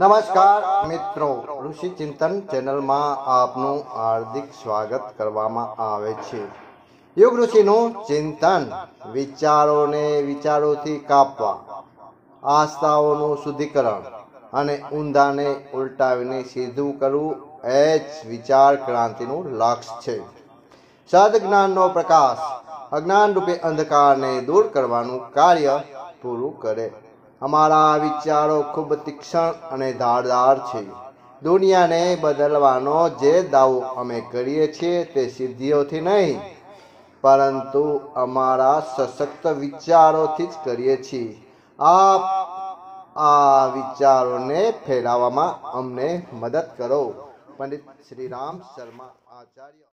નમસ્કાર મિત્રો ઋષિ ચિંતન ચેનલમાં આપનું હાર્દિક સ્વાગત કરવામાં આવે છે યુગ ઋષિનું ચિંતન વિચારોને વિચારોથી કાપવા આસ્થાઓનું શુદ્ધિકરણ અને ઊંધાને ઉલટાવીને સીધું કરવું એ જ વિચાર ક્રાંતિનું લક્ષ્ય છે જ્ઞાનનો પ્રકાશ અજ્ઞાન રૂપે અંધકારને દૂર કરવાનું કાર્ય પૂરું કરે અમારા વિચારો ખૂબ તીક્ષ્ણ અને ધારદાર છે દુનિયાને બદલવાનો જે દાવો અમે કરીએ છીએ તે સિદ્ધિઓથી નહીં પરંતુ અમારા સશક્ત વિચારોથી જ કરીએ છીએ આપ આ વિચારોને ફેલાવવામાં અમને મદદ કરો પંડિત શ્રી રામ શર્મા આચાર્ય